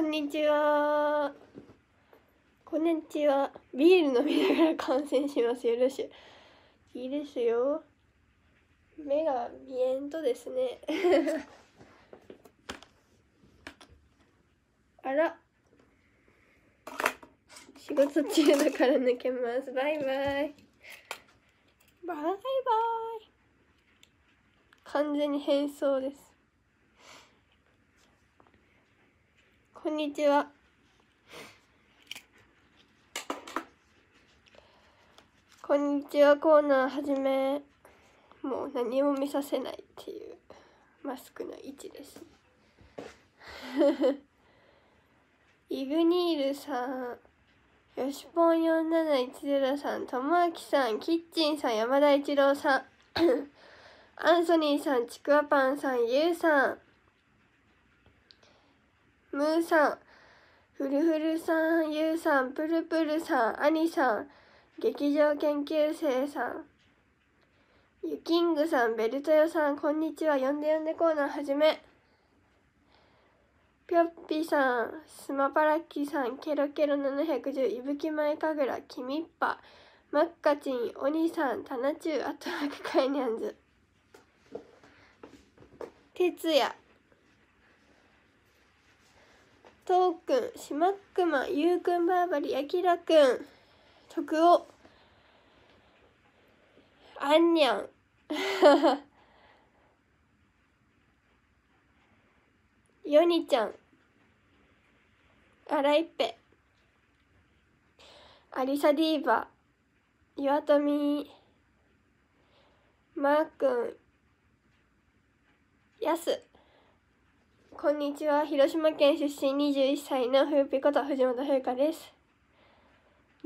こんにちは。こんにちは。ビール飲みながら観戦します。よろしい。いいですよ。目が見えんとですね。あら。仕事中だから抜けます。バイバイ。バイバイ。完全に変装です。こんにちは。こんにちはコーナーはじめ。もう何も見させないっていうマスクの位置です、イグニールさん、よしぽん4710さん、ともあきさん、キッチンさん、山田一郎さん、アンソニーさん、ちくわパンさん、ゆうさん、ムーさん、ふるふるさん、ゆうさん、ぷるぷるさん、あにさん、劇場研究生さん、ゆきんぐさん、ベルトヨさん、こんにちは、呼んで呼んでコーナーはじめ。ぴょっぴさん、スマパラッキさん、ケロケロ710、いぶきまいかぐら、きみっぱ、マッカチン、おにさん、たなちゅう、あとはかかいにゃんず。てつや。とうくん、しまっくま、ゆうくんばーばり、あきらくん、とくお、あんにゃん。よ にちゃん。あらいっぺ。ありさディーバ。岩富。まーくん。やす。こんにちは広島県出身21歳のふうぴこと藤本風花です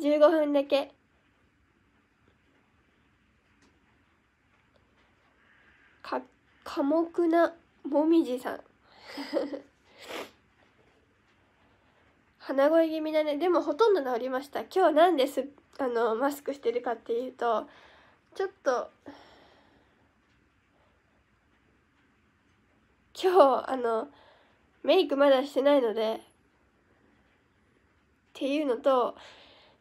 15分だけ寡黙なもみじさん 鼻声気味だねでもほとんど治りました今日なんですあのマスクしてるかっていうとちょっと今日あのメイクまだしてないのでっていうのと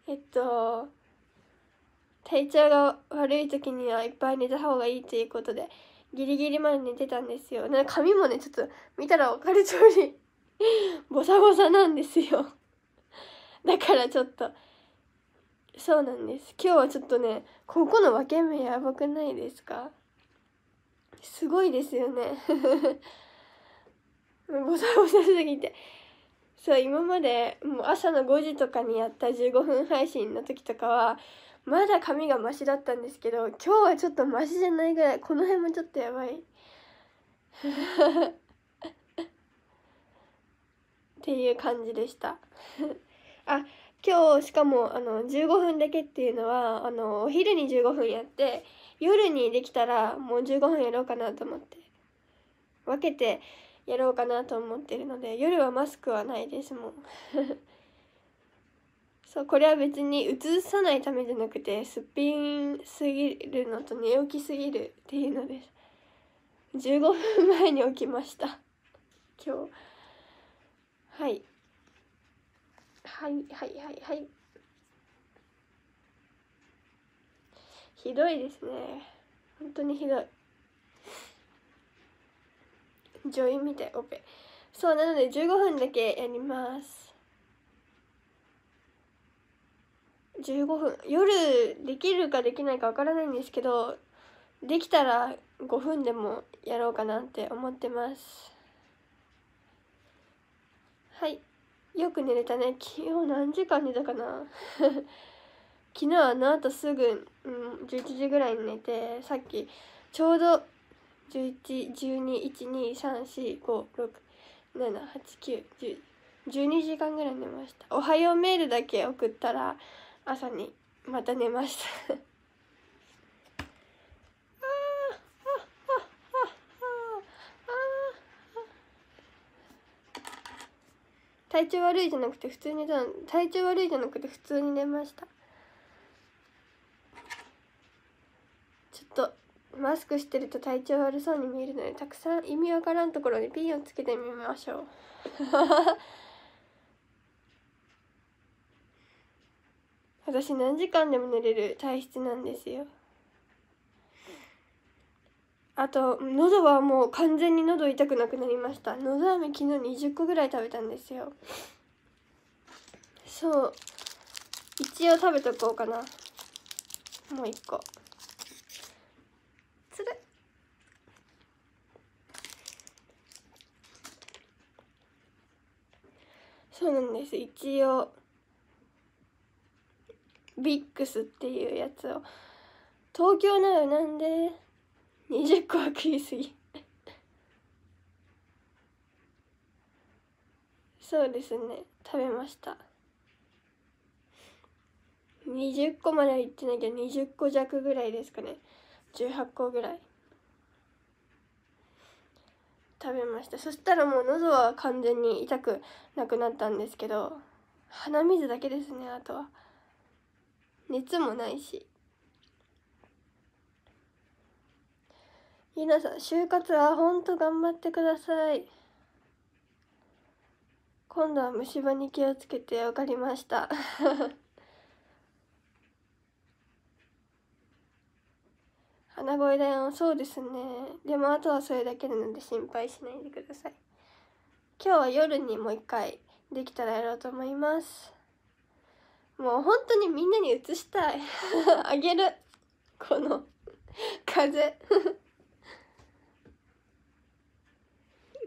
えっと体調が悪い時にはいっぱい寝た方がいいということでギリギリまで寝てたんですよなんか髪もねちょっと見たら分かる通り ボサボサなんですよだからちょっとそうなんです今日はちょっとねここの分け目やばくないですかすごいですよねボサボサすぎてそう今までもう朝の5時とかにやった15分配信の時とかはまだ髪がマシだったんですけど今日はちょっとマシじゃないぐらいこの辺もちょっとやばい っていう感じでした あ今日しかもあの15分だけっていうのはあのお昼に15分やって夜にできたらもう15分やろうかなと思って分けてやろうかなと思ってるので夜はマスクはないですもん そうこれは別にうさないためじゃなくてすっぴんすぎるのと寝起きすぎるっていうのです15分前に起きました今日はいはいはいはいはいひどいですね本当にひどい女優みたいオペそうなので15分だけやります15分夜できるかできないかわからないんですけどできたら5分でもやろうかなって思ってますはいよく寝れたね昨日何時間寝たかな 昨日あのあとすぐ、うん、11時ぐらいに寝てさっきちょうど1 1 1 2 1 2 3 4 5 6 7 8 9 1 0 1 2時間ぐらい寝ましたおはようメールだけ送ったら朝にまた寝ました体調悪いじゃなくて普通に体調悪いじゃなくて普通に寝ましたマスクしてると体調悪そうに見えるのでたくさん意味わからんところにピンをつけてみましょう 私何時間でも寝れる体質なんですよあと喉はもう完全に喉痛くなくなりましたのど飴昨日20個ぐらい食べたんですよそう一応食べとこうかなもう1個そうなんです一応ビックスっていうやつを東京なのなんで20個は食いすぎそうですね食べました20個まではいってなきゃ20個弱ぐらいですかね18個ぐらい食べましたそしたらもう喉は完全に痛くなくなったんですけど鼻水だけですねあとは熱もないしゆなさん就活はほんと頑張ってください今度は虫歯に気をつけて分かりました鼻声だよそうですねでもあとはそれだけなので心配しないでください今日は夜にもう一回できたらやろうと思いますもう本当にみんなに移したい あげるこの風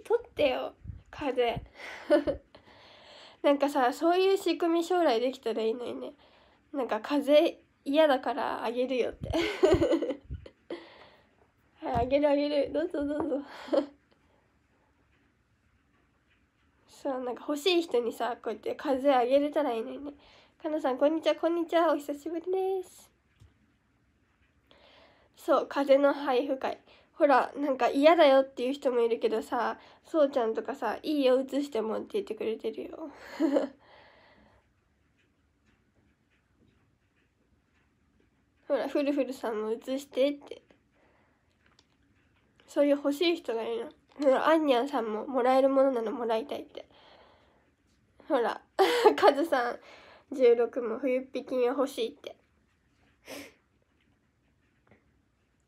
取 ってよ風 なんかさそういう仕組み将来できたらいいのにねなんか風嫌だからあげるよってあげるあげるどうぞどうぞ そうなんか欲しい人にさこうやって風あげれたらいいのにねかなさんこんにちはこんにちはお久しぶりですそう風の配布会ほらなんか嫌だよっていう人もいるけどさそうちゃんとかさ「いいよ移しても」って言ってくれてるよ ほらふるふるさんも移してってそういう欲しい人がいるの。あんにゃんさんももらえるものなのもらいたいって。ほら、カズさん16も冬っぴきが欲しいって。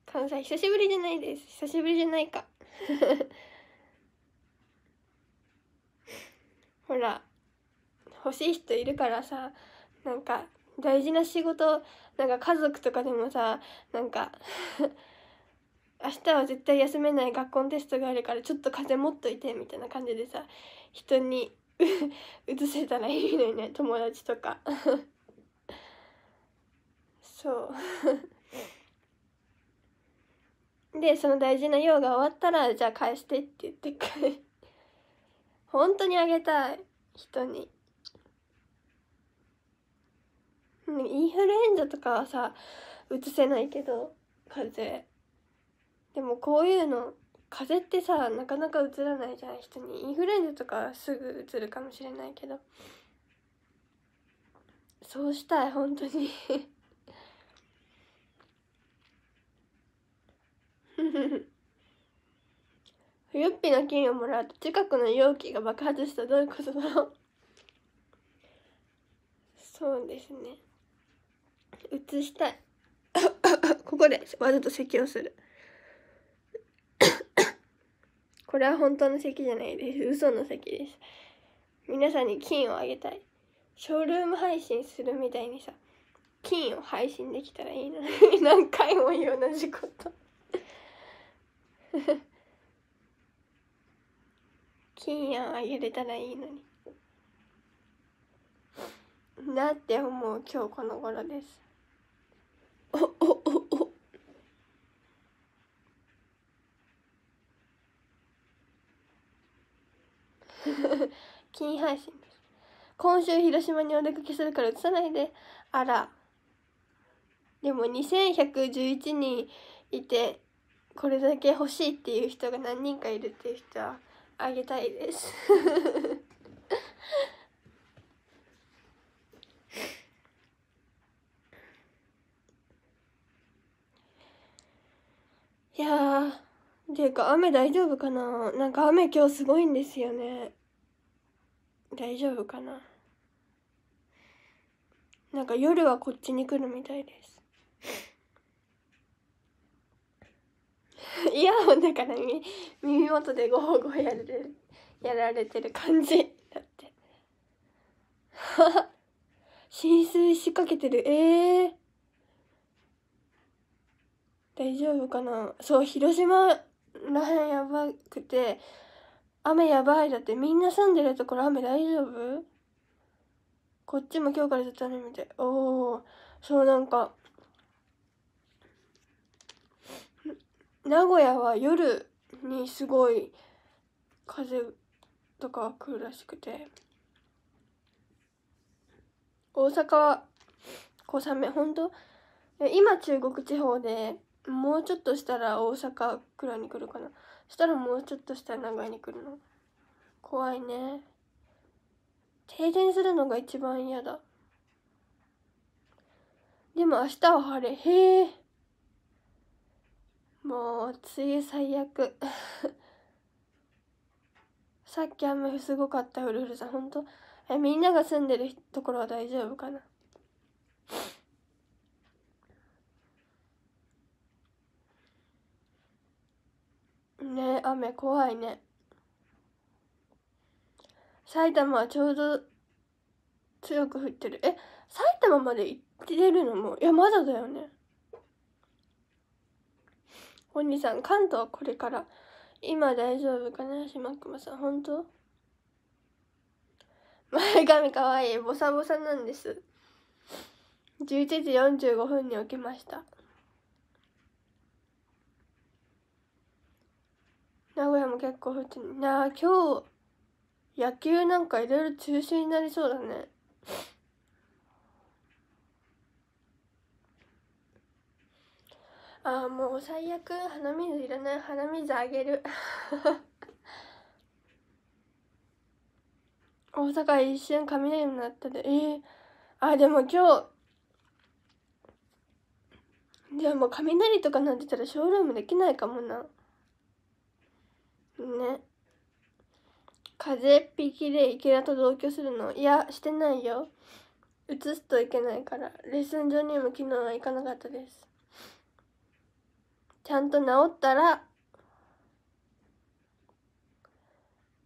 関西久しぶりじゃないです。久しぶりじゃないか。ほら、欲しい人いるからさ、なんか大事な仕事、なんか家族とかでもさ、なんか 明日は絶対休めない学校のテストがあるからちょっと風邪持っといてみたいな感じでさ人に うつせたらいいのにね友達とか そう でその大事な用が終わったらじゃあ返してって言ってくれ本当にあげたい人にインフルエンザとかはさうつせないけど風邪でもこういうの風邪ってさなかなかうつらないじゃん人にインフルエンザとかすぐうつるかもしれないけどそうしたい本当にふゆっの菌をもらうと近くの容器が爆発したどういうことだろうそうですね移したいここでわざと咳をするこれは本当の席じゃないです。嘘の席です。皆さんに金をあげたい。ショールーム配信するみたいにさ、金を配信できたらいいのに、何回も言う同じこと 金やんあげれたらいいのに。なって思う今日この頃です。おおおお 金配信です今週広島にお出かけするから映さないであらでも2111人いてこれだけ欲しいっていう人が何人かいるっていう人はあげたいです いやていうか雨大丈夫かななんか雨今日すごいんですよね大丈夫かななんか夜はこっちに来るみたいです イヤホンだから耳耳元でゴホゴホやれるやられてる感じだって 浸水しかけてるええー、大丈夫かなそう広島らへんやばくて、雨やばいだってみんな住んでるところ雨大丈夫こっちも今日からずっと雨みたい。おおそうなんか、名古屋は夜にすごい風とか来るらしくて、大阪は小雨、ほんと今中国地方でもうちょっとしたら大阪くらいに来るかなしたらもうちょっとしたら名古屋に来るの怖いね停電するのが一番嫌だでも明日は晴れへえもう梅雨最悪 さっき雨すごかったウルフルさんほんとえみんなが住んでるところは大丈夫かな雨怖いね埼玉はちょうど強く降ってるえ埼玉まで行ってるのもいやまだだよねお兄さん関東これから今大丈夫かなしまくまさん本当前髪かわいいボサボサなんです11時45分に起きました名古屋も結構降ってなあ今日野球なんかいろいろ中止になりそうだねああもう最悪鼻水いらない鼻水あげる 大阪一瞬雷になったでえー、あでも今日でも雷とかなってたらショールームできないかもなね風邪っぴきで池田と同居するのいやしてないよ移すといけないからレッスン場にも昨日は行かなかったですちゃんと治ったらあ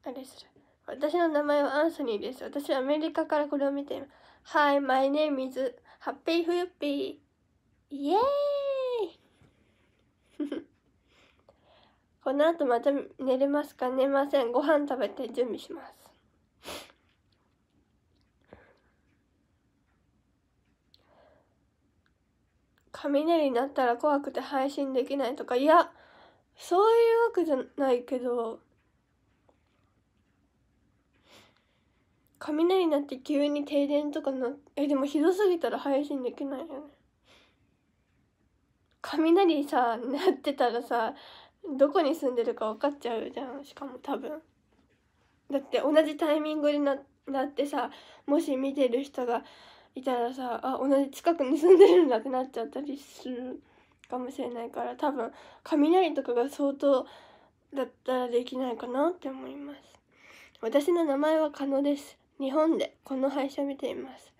れする私の名前はアンソニーです私はアメリカからこれを見ています Hi, my name is Happy h p y イエーイこの後また寝れますか寝ませんご飯食べて準備します雷になったら怖くて配信できないとかいやそういうわけじゃないけど雷になって急に停電とかなえでもひどすぎたら配信できないよね雷さなってたらさどこに住んでるか分かっちゃうじゃんしかも多分だって同じタイミングになってさもし見てる人がいたらさあ同じ近くに住んでるんだってなっちゃったりするかもしれないから多分雷とかが相当だったらできないかなって思います私の名前は加納です日本でこの配信を見ています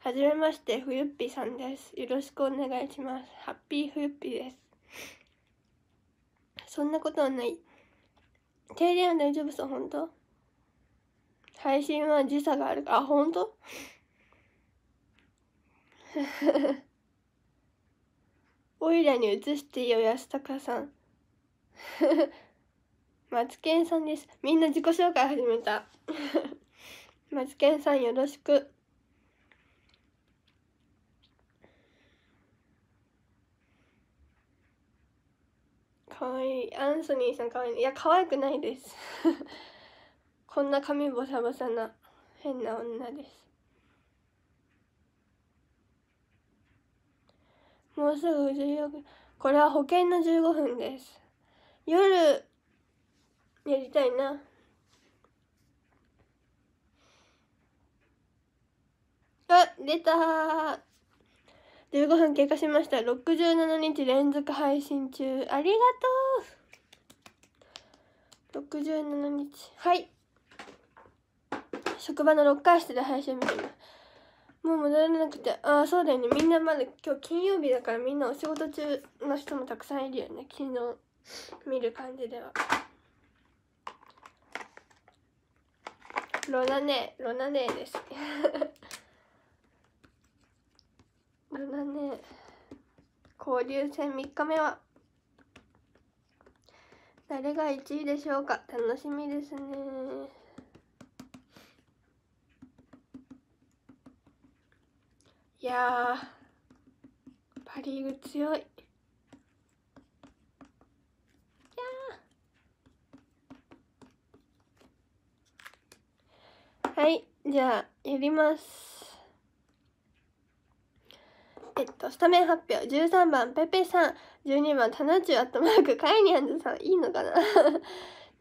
はじめましてふゆっぴさんですよろしくお願いしますハッピーふゆっぴですそんなことはない。停電は大丈夫そう、本当配信は時差があるか。あ、本当 おいらに移してよ、安高さん。マツケンさんです。みんな自己紹介始めた。マツケンさんよろしく。かわいいアンソニーさんかわいいいや可愛くないです こんな髪ボサボサな変な女ですもうすぐ14分これは保険の15分です夜やりたいなあ出た15分経過しました。67日連続配信中。ありがとう !67 日。はい。職場のロッカー室で配信見てます。もう戻らなくて。ああ、そうだよね。みんなまだ今日金曜日だからみんなお仕事中の人もたくさんいるよね。昨日見る感じでは。ロナネロナネです。れだね交流戦3日目は誰が1位でしょうか楽しみですねいやパ・リーグ強いはいじゃあやりますえっと、スタメン発表。13番、ペペさん。12番、タナチュアットマーク、カイニャンズさん。いいのかな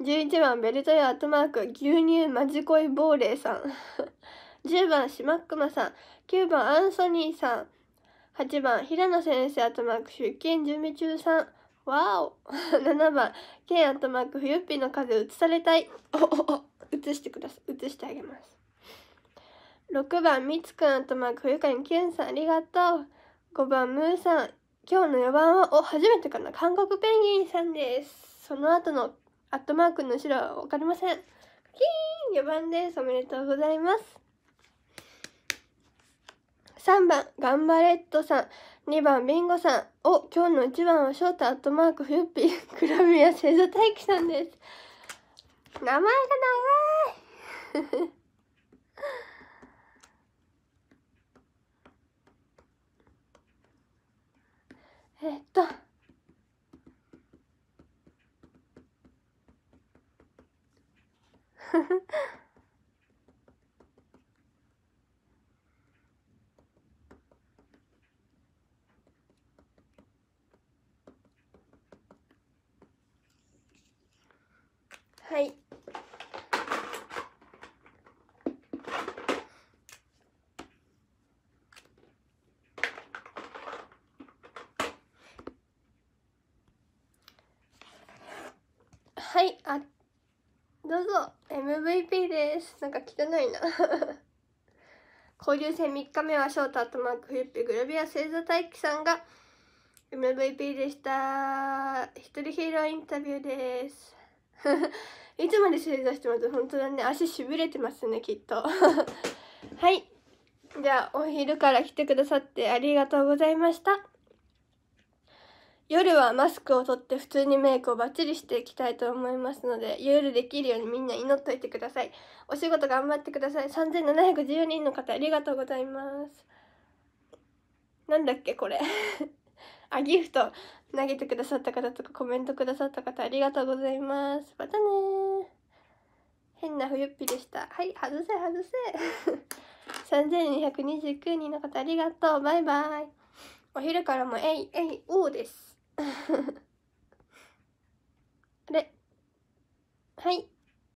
?11 番、ベルトヨアットマーク、牛乳マジ恋、ボーレーさん。10番、シマックマさん。9番、アンソニーさん。8番、平野先生、アットマーク、出勤準備中さん。わお !7 番、ケンアットマーク、冬っぴの風、移されたい。おおお、移してください。映してあげます。6番、みつくんアットマーク、冬かにきゅんさん、ありがとう。5番ムーさん今日の4番はお初めてかな韓国ペンギンさんですその後のアットマークの後ろは分かりませんキーン4番ですおめでとうございます3番ガンバレットさん2番ビンゴさんお今日の1番はショートアットマークフユッピークラミア星座大輝さんです名前が長いえっとはい。どうぞ MVP ですなんか汚いな 交流戦3日目はショートアットマークフリップグラビア星座大輝さんが MVP でした一人ヒーローインタビューです いつまで正座してます本当だね足しびれてますねきっと はいじゃあお昼から来てくださってありがとうございました夜はマスクを取って普通にメイクをバッチリしていきたいと思いますので夜できるようにみんな祈っといてくださいお仕事頑張ってください3714人の方ありがとうございますなんだっけこれ あギフト投げてくださった方とかコメントくださった方ありがとうございますまたね変な冬っぴでしたはい外せ外せ3229 人の方ありがとうバイバイお昼からもえいえいおうです あれはい。